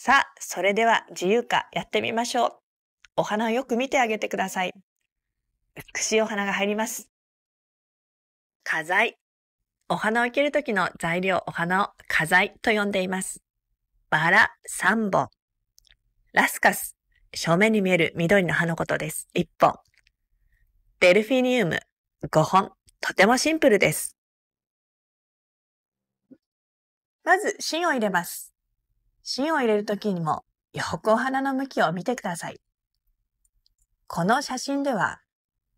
さあ、それでは自由化やってみましょう。お花をよく見てあげてください。美しいお花が入ります。花材。お花を切けるときの材料、お花を花材と呼んでいます。バラ3本。ラスカス。正面に見える緑の葉のことです。1本。デルフィニウム5本。とてもシンプルです。まず芯を入れます。芯を入れる時にも横くお花の向きを見てください。この写真では、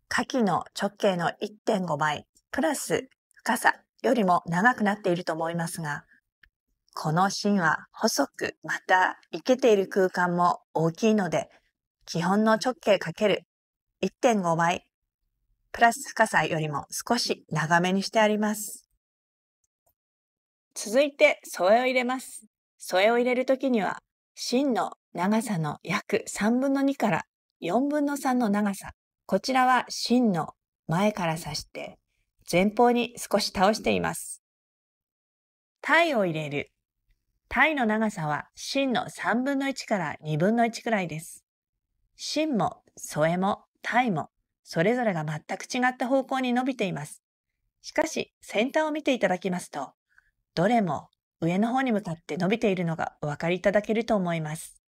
牡蠣の直径の1.5倍プラス深さよりも長くなっていると思いますが、この芯は細く、また生けている空間も大きいので、基本の直径 ×1.5 倍、プラス深さよりも少し長めにしてあります。続いて、添えを入れます。添えを入れるときには、芯の長さの約3分の2から4分の3の長さ。こちらは芯の前から刺して、前方に少し倒しています。鯛を入れる。鯛の長さは芯の3分の1から2分の1くらいです。芯も添えも鯛もそれぞれが全く違った方向に伸びています。しかし先端を見ていただきますと、どれも上の方に向かって伸びているのがお分かりいただけると思います。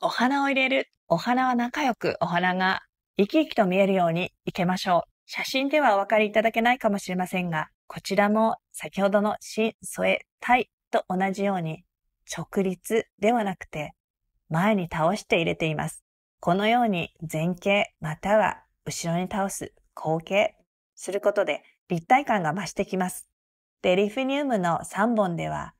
お花を入れる。お花は仲良くお花が生き生きと見えるようにいけましょう。写真ではお分かりいただけないかもしれませんが、こちらも先ほどの新添え体と同じように直立ではなくて前に倒して入れています。このように前傾または後ろに倒す後傾することで立体感が増してきます。デリフィニウムの3本では、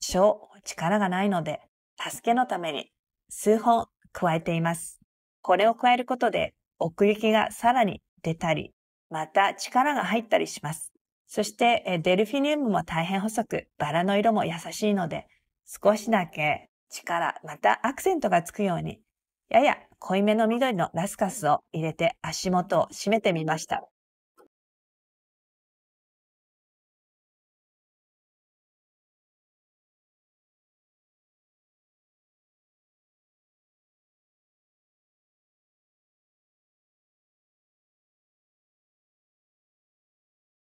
小、力がないので、助けのために数本加えています。これを加えることで、奥行きがさらに出たり、また力が入ったりします。そして、デルフィニウムも大変細く、バラの色も優しいので、少しだけ力、またアクセントがつくように、やや濃いめの緑のラスカスを入れて足元を締めてみました。